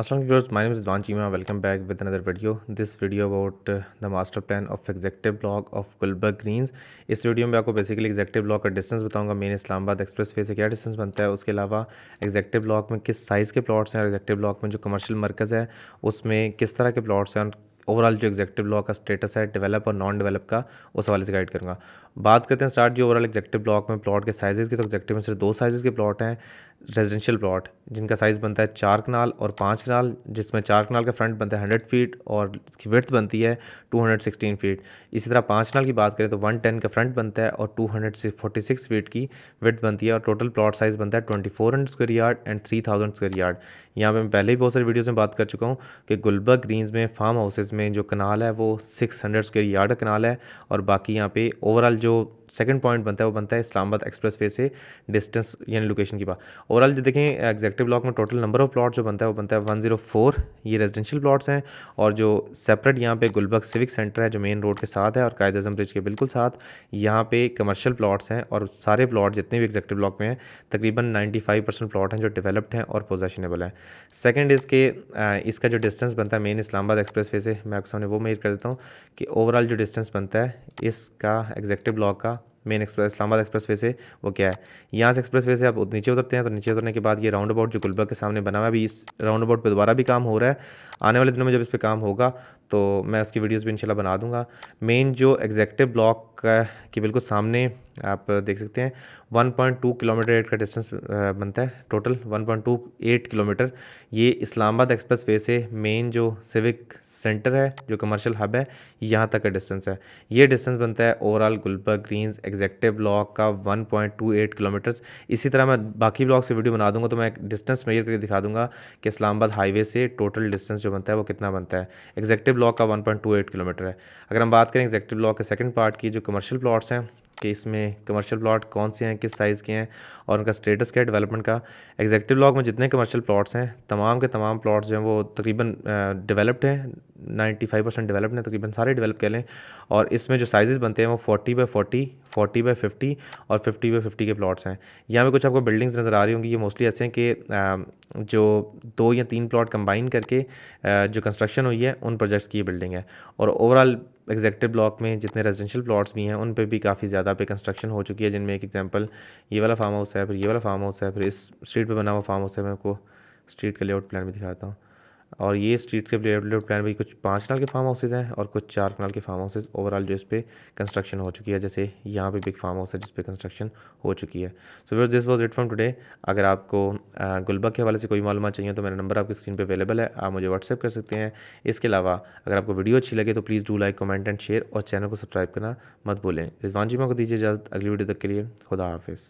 Aslam viewers, my name Cheema welcome back with another video this video about the master plan of executive block of Gulberg block इस वीडियो में आपको basically executive block का distance बताऊंगा main Islamabad express way से क्या distance बनता है उसके अलावा एग्जेक्टिव ब्लॉक में किस साइज़ के प्लॉट्स हैं और एग्जेक्टिव ब्लॉक में जो कमर्शियल मर्कज है उसमें किस तरह के प्लॉट्स हैं ओवरऑल जो एग्जेक्टिव ब्लॉक का स्टेटस है डेवलप और नॉन डेवलप का उस हवाले से गाइड करूँगा बात करते हैं स्टार्ट जो ओवरऑल एग्जेक्टिव ब्लॉक में प्लॉट के साइजेस की तो एग्जेक्टिव में सिर्फ दो साइज़ के प्लॉट हैं रेजिडेंशियल प्लॉट जिनका साइज़ बनता है चार कनाल और पाँच कनाल जिसमें चार कनाल का फ्रंट बनता है हंड्रेड फीट और इसकी विर्थ बनती है टू हंड्रेड सिक्सटीन फीट इसी तरह पाँच कनाल की बात करें तो वन टेन का फ्रंट बनता है और two hundred forty six feet की विर्थ बनती है और टोटल प्लॉट साइज़ बनता है twenty four hundred square yard and three thousand square yard यहाँ पर मैं पहले भी बहुत सारी वीडियोज़ में बात कर चुका हूँ कि गुलबर्ग ग्रीन्स में फार्म हाउसेज़ में जो कनाल है वो सिक्स हंड्रेड स्क्वेयर यार्ड का कनाल है और बाकी यहाँ पे ओवरऑल जो सेकंड पॉइंट बनता है वो बनता है इस्लामाबाद एक्सप्रेस वे से डिस्टेंस यानी लोकेशन की बात ओवरऑल जो देखें एग्जैक्टिव ब्लॉक में टोटल नंबर ऑफ प्लॉट जो बनता है वो बनता है वन जीरो फोर ये रेजिडेंशियल प्लॉट्स हैं और जो सेपरेट यहाँ पे गुलबर्ग सिविक सेंटर है जो मेन रोड के साथ है और कायद अजम ब्रिज के बिल्कुल साथ यहाँ पे कमर्शियल प्लॉट्स हैं और सारे प्लॉट जितने भी एग्जैक्टिव ब्लॉक में हैं तकरीबन नाइन्टी फाइव परसेंट प्लॉट हैं जो डेवलप्ड हैं और पोजेशनेबल हैं सेकेंड इसके इसका जो डिस्टेंस बनता है मेन इस्लामाबाद एक्सप्रेस वे से मैं आपके सामने वो मेयर कर देता हूँ कि ओवरऑल जो डिस्टेंस बनता है इसका एग्जैक्टिव ब्लॉक का main express Islamabad express way से वो क्या है यहाँ से एक्सप्रेस वे से आप नीचे उतरते हैं तो नीचे उतरने के बाद ये राउंड अबाउट जो गुलबर्ग के सामने बना हुआ है अभी इस राउंड अबाउट पर दोबारा भी काम हो रहा है आने वाले दिनों में जब इस पर काम होगा तो मैं उसकी वीडियोस भी इंशाल्लाह बना दूंगा मेन जो एग्जैक्टिव ब्लॉक के बिल्कुल सामने आप देख सकते हैं 1.2 किलोमीटर एट का डिस्टेंस बनता है टोटल 1.28 किलोमीटर ये इस्लामाबाद एक्सप्रेस वे से मेन जो सिविक सेंटर है जो कमर्शियल हब है यहाँ तक का डिस्टेंस है ये डिस्टेंस बनता है overall Gulberg Greens executive block का 1.28 किलोमीटर्स इसी तरह मैं बाकी ब्लॉक से वीडियो बना दूंगा तो मैं डिस्टेंस मेजर करके दिखा दूंगा कि इस्लामाबाद हाईवे से टोटल डिस्टेंस जो बनता है वो कितना बनता है एग्जैक्टिव ब्लॉक का 1.28 किलोमीटर है अगर हम बात करें एग्जेक्टिव ब्लॉक के सेकंड पार्ट की जो कमर्शियल प्लॉट्स हैं कि इसमें कमर्शियल प्लॉट कौन से हैं किस साइज़ के हैं और उनका स्टेटस क्या है डेवलपमेंट का एग्जेक्टिव ब्लॉक में जितने कमर्शियल प्लॉट्स हैं तमाम के तमाम प्लॉट्स जो हैं वो तकरीबन डेवलप्ड हैं 95 परसेंट डेवलप्ड हैं तकरीबन सारे डेवलप कह लें और इसमें जो साइज़ बनते हैं वो 40 बाई 40 फोर्टी बाई फिफ्टी और फिफ्टी बाई फिफ्टी के प्लॉट्स हैं यहाँ पे कुछ आपको बिल्डिंग्स नज़र आ रही होंगी ये मोस्टली ऐसे हैं कि जो दो या तीन प्लॉट कंबाइन करके जो कंस्ट्रक्शन हुई है उन प्रोजेक्ट्स की बिल्डिंग है और ओवरऑल एग्जेक्टिव ब्लॉक में जितने रेजिडेंशियल प्लॉट्स भी हैं उन पे भी काफ़ी ज़्यादा पे कंस्ट्रक्शन हो चुकी है जिनमें एक एग्जांपल ये वाला फार्म हाउस है फिर ये वाला फार्म हाउस है फिर इस स्ट्रीट पे बना हुआ फार्म हाउस है मैं आपको स्ट्रीट का लेआउट प्लान भी दिखाता हूँ और ये स्ट्रीट के डेवलपमेंट प्लान भी कुछ पाँच कनाल के फार्म हाउसेज़ हैं और कुछ चार कनाल के फार्म हाउसेज़ ओवरऑल जो इस पर कंस्ट्रक्शन हो चुकी है जैसे यहाँ पे बिग फार्म हाउस है जिस पर कंस्ट्रक्शन हो चुकी है so we're this was it from today अगर आपको गुलबक के हवाले से कोई मालूम चाहिए तो मेरा नंबर आपकी स्क्रीन पर अवेलेबल है आप मुझे व्हाट्सअप कर सकते हैं इसके अलावा अगर आपको वीडियो अच्छी लगे तो please do like comment and share और चैनल को सब्सक्राइब करना मत भूलें रिजवान जी मैं को दीजिए इजाज़त अगली वीडियो तक के लिए खुदा हाफ़